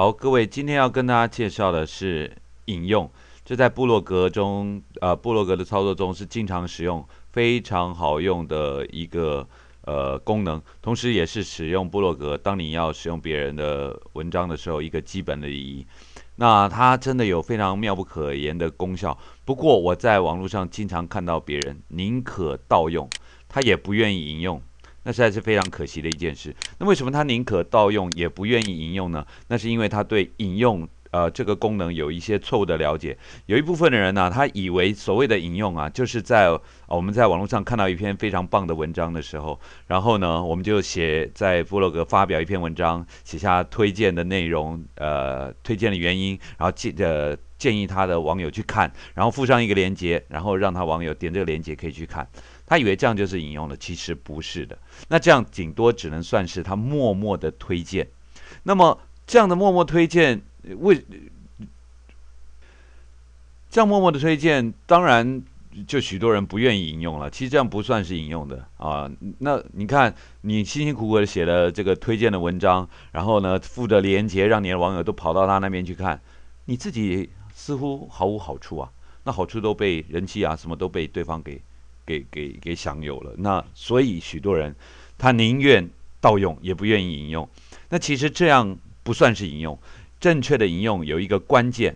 好，各位，今天要跟大家介绍的是引用。这在布洛格中，呃，布洛格的操作中是经常使用、非常好用的一个呃功能，同时也是使用布洛格。当你要使用别人的文章的时候，一个基本的意义。那它真的有非常妙不可言的功效。不过我在网络上经常看到别人宁可盗用，他也不愿意引用。那实在是非常可惜的一件事。那为什么他宁可盗用也不愿意引用呢？那是因为他对引用呃这个功能有一些错误的了解。有一部分的人呢，他以为所谓的引用啊，就是在我们在网络上看到一篇非常棒的文章的时候，然后呢，我们就写在洛格发表一篇文章，写下推荐的内容，呃，推荐的原因，然后建呃建议他的网友去看，然后附上一个链接，然后让他网友点这个链接可以去看。他以为这样就是引用了，其实不是的。那这样顶多只能算是他默默的推荐。那么这样的默默推荐，为这样默默的推荐，当然就许多人不愿意引用了。其实这样不算是引用的啊。那你看，你辛辛苦苦的写了这个推荐的文章，然后呢附着链接，让你的网友都跑到他那边去看，你自己似乎毫无好处啊。那好处都被人气啊什么都被对方给。给给给享有了，那所以许多人他宁愿盗用也不愿意引用。那其实这样不算是引用，正确的引用有一个关键，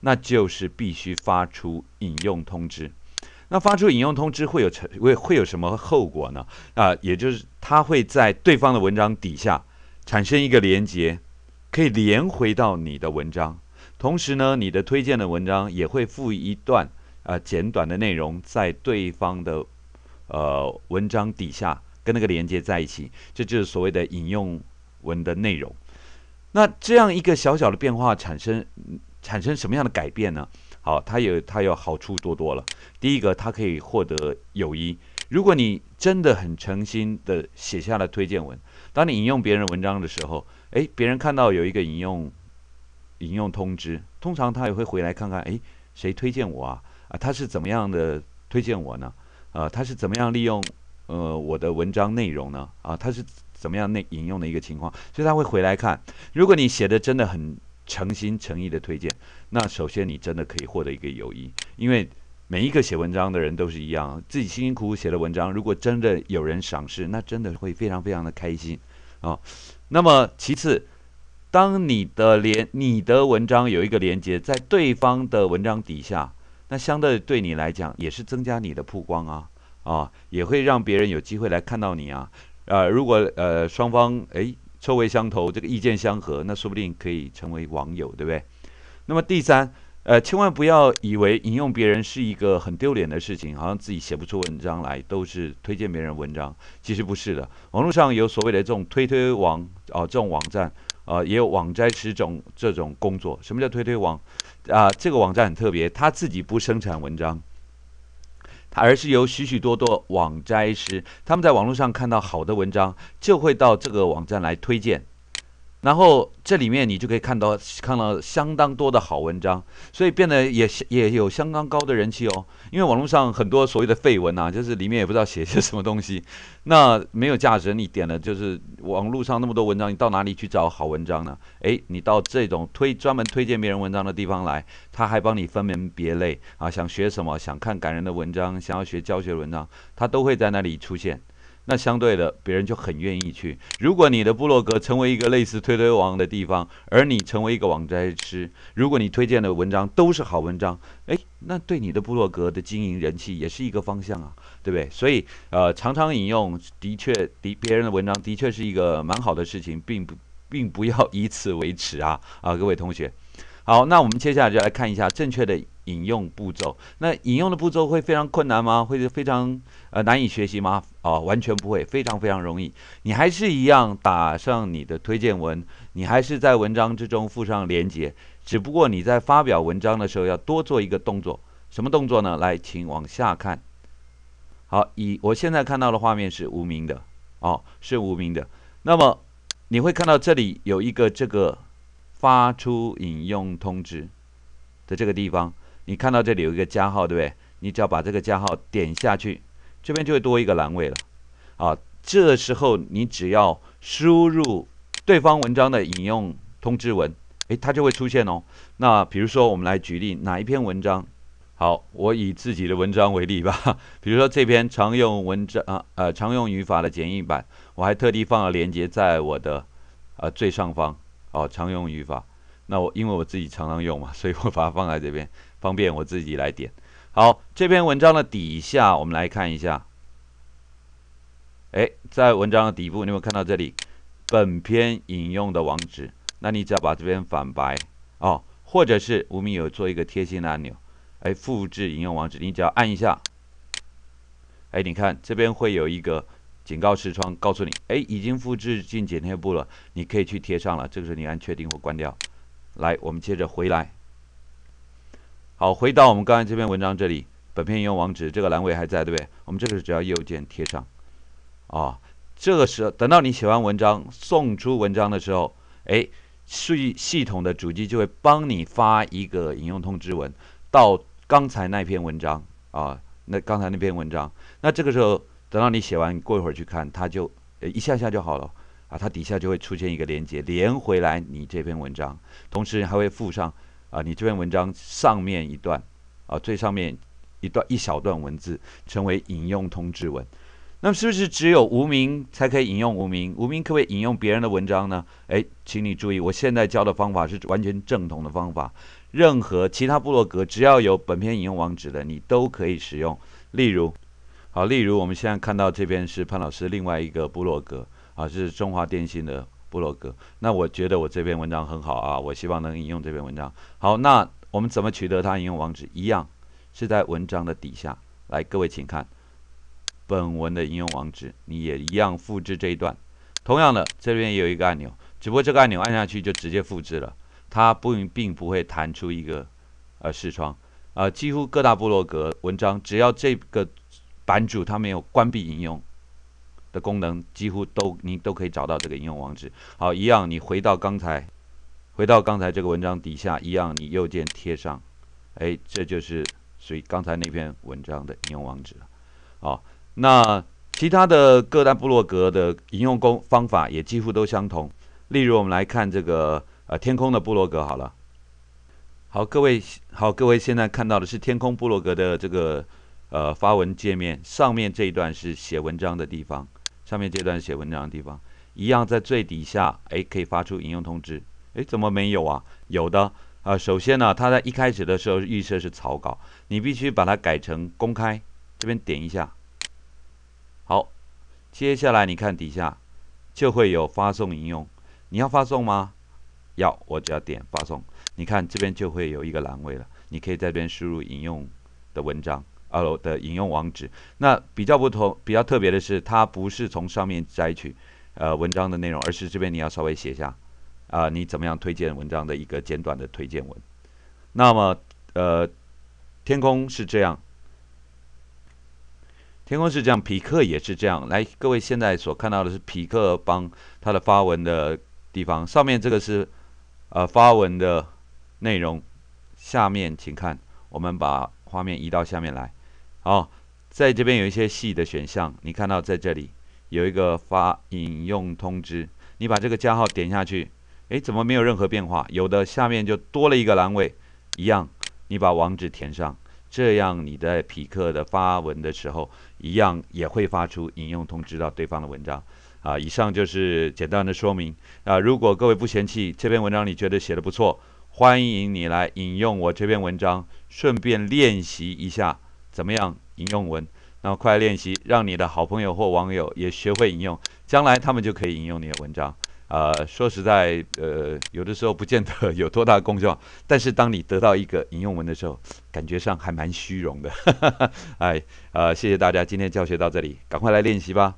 那就是必须发出引用通知。那发出引用通知会有成会会有什么后果呢？啊，也就是他会在对方的文章底下产生一个连接，可以连回到你的文章。同时呢，你的推荐的文章也会附一段。呃，简短的内容在对方的呃文章底下跟那个连接在一起，这就是所谓的引用文的内容。那这样一个小小的变化产生产生什么样的改变呢？好，它有它有好处多多了。第一个，它可以获得友谊。如果你真的很诚心的写下了推荐文，当你引用别人文章的时候，诶，别人看到有一个引用引用通知，通常他也会回来看看，诶，谁推荐我啊？啊，他是怎么样的推荐我呢？啊，他是怎么样利用呃我的文章内容呢？啊，他是怎么样内引用的一个情况？所以他会回来看，如果你写的真的很诚心诚意的推荐，那首先你真的可以获得一个友谊，因为每一个写文章的人都是一样，自己辛辛苦苦写的文章，如果真的有人赏识，那真的会非常非常的开心啊。那么其次，当你的连你的文章有一个连接在对方的文章底下。那相对对你来讲也是增加你的曝光啊，啊，也会让别人有机会来看到你啊，啊，如果呃双方诶臭味相投，这个意见相合，那说不定可以成为网友，对不对？那么第三，呃，千万不要以为引用别人是一个很丢脸的事情，好像自己写不出文章来，都是推荐别人文章，其实不是的，网络上有所谓的这种推推网啊，这种网站。呃，也有网摘十种这种工作。什么叫推推网？啊，这个网站很特别，它自己不生产文章，它而是由许许多多网摘师，他们在网络上看到好的文章，就会到这个网站来推荐。然后这里面你就可以看到看到相当多的好文章，所以变得也也有相当高的人气哦。因为网络上很多所谓的废文呐，就是里面也不知道写些什么东西，那没有价值。你点了就是网络上那么多文章，你到哪里去找好文章呢？诶，你到这种推专门推荐别人文章的地方来，他还帮你分门别类啊。想学什么，想看感人的文章，想要学教学文章，他都会在那里出现。那相对的，别人就很愿意去。如果你的部落格成为一个类似推推网的地方，而你成为一个网摘师，如果你推荐的文章都是好文章，哎，那对你的部落格的经营人气也是一个方向啊，对不对？所以，呃，常常引用的确的别人的文章，的确是一个蛮好的事情，并不，并不要以此为耻啊啊，各位同学。好，那我们接下来就来看一下正确的。引用步骤，那引用的步骤会非常困难吗？会非常呃难以学习吗？啊，完全不会，非常非常容易。你还是一样打上你的推荐文，你还是在文章之中附上连接，只不过你在发表文章的时候要多做一个动作。什么动作呢？来，请往下看。好，以我现在看到的画面是无名的哦，是无名的。那么你会看到这里有一个这个发出引用通知的这个地方。你看到这里有一个加号，对不对？你只要把这个加号点下去，这边就会多一个栏位了啊。这时候你只要输入对方文章的引用通知文，哎，它就会出现哦。那比如说，我们来举例哪一篇文章好？我以自己的文章为例吧。比如说这篇常用文章啊，呃，常用语法的简易版，我还特地放了链接在我的呃最上方哦。常用语法，那我因为我自己常常用嘛，所以我把它放在这边。方便我自己来点好，这篇文章的底下，我们来看一下。哎，在文章的底部，你有没有看到这里？本篇引用的网址，那你只要把这边反白哦，或者是无名有做一个贴心的按钮，哎，复制引用网址，你只要按一下。哎，你看这边会有一个警告视窗，告诉你，哎，已经复制进剪贴簿了，你可以去贴上了。这个时候你按确定或关掉。来，我们接着回来。好，回到我们刚才这篇文章这里，本篇引用网址这个栏位还在，对不对？我们这个时候只要右键贴上，啊，这个时候等到你写完文章送出文章的时候，哎，系系统的主机就会帮你发一个引用通知文到刚才那篇文章啊，那刚才那篇文章，那这个时候等到你写完过一会儿去看，它就一下下就好了啊，它底下就会出现一个连接连回来你这篇文章，同时还会附上。啊，你这篇文章上面一段，啊，最上面一段一小段文字成为引用通知文，那么是不是只有无名才可以引用无名？无名可不可以引用别人的文章呢？哎，请你注意，我现在教的方法是完全正统的方法，任何其他部落格只要有本篇引用网址的，你都可以使用。例如，好，例如我们现在看到这边是潘老师另外一个部落格，啊，是中华电信的。布洛格，那我觉得我这篇文章很好啊，我希望能引用这篇文章。好，那我们怎么取得它引用网址？一样是在文章的底下。来，各位请看本文的引用网址，你也一样复制这一段。同样的，这边也有一个按钮，只不过这个按钮按下去就直接复制了，它不并不会弹出一个呃视窗。呃，几乎各大布洛格文章，只要这个版主他没有关闭引用。的功能几乎都你都可以找到这个应用网址。好，一样，你回到刚才，回到刚才这个文章底下，一样，你右键贴上，哎，这就是所以刚才那篇文章的应用网址好，那其他的各大部落格的引用工方法也几乎都相同。例如，我们来看这个呃天空的部落格好了。好，各位好，各位现在看到的是天空部落格的这个呃发文界面上面这一段是写文章的地方。上面这段写文章的地方，一样在最底下，哎，可以发出引用通知，哎，怎么没有啊？有的，啊，首先呢，它在一开始的时候预设是草稿，你必须把它改成公开，这边点一下。好，接下来你看底下就会有发送引用，你要发送吗？要，我只要点发送，你看这边就会有一个栏位了，你可以在这边输入引用的文章。楼的引用网址，那比较不同、比较特别的是，它不是从上面摘取，呃，文章的内容，而是这边你要稍微写下，啊，你怎么样推荐文章的一个简短的推荐文。那么，呃，天空是这样，天空是这样，匹克也是这样。来，各位现在所看到的是匹克帮他的发文的地方，上面这个是，呃，发文的内容，下面请看，我们把画面移到下面来。哦，在这边有一些细的选项，你看到在这里有一个发引用通知，你把这个加号点下去，哎，怎么没有任何变化？有的下面就多了一个栏位，一样，你把网址填上，这样你在匹克的发文的时候，一样也会发出引用通知到对方的文章啊。以上就是简单的说明啊。如果各位不嫌弃这篇文章，你觉得写的不错，欢迎你来引用我这篇文章，顺便练习一下。怎么样引用文？那么快来练习，让你的好朋友或网友也学会引用，将来他们就可以引用你的文章。啊，说实在，呃，有的时候不见得有多大功效，但是当你得到一个引用文的时候，感觉上还蛮虚荣的。哎，呃，谢谢大家，今天教学到这里，赶快来练习吧。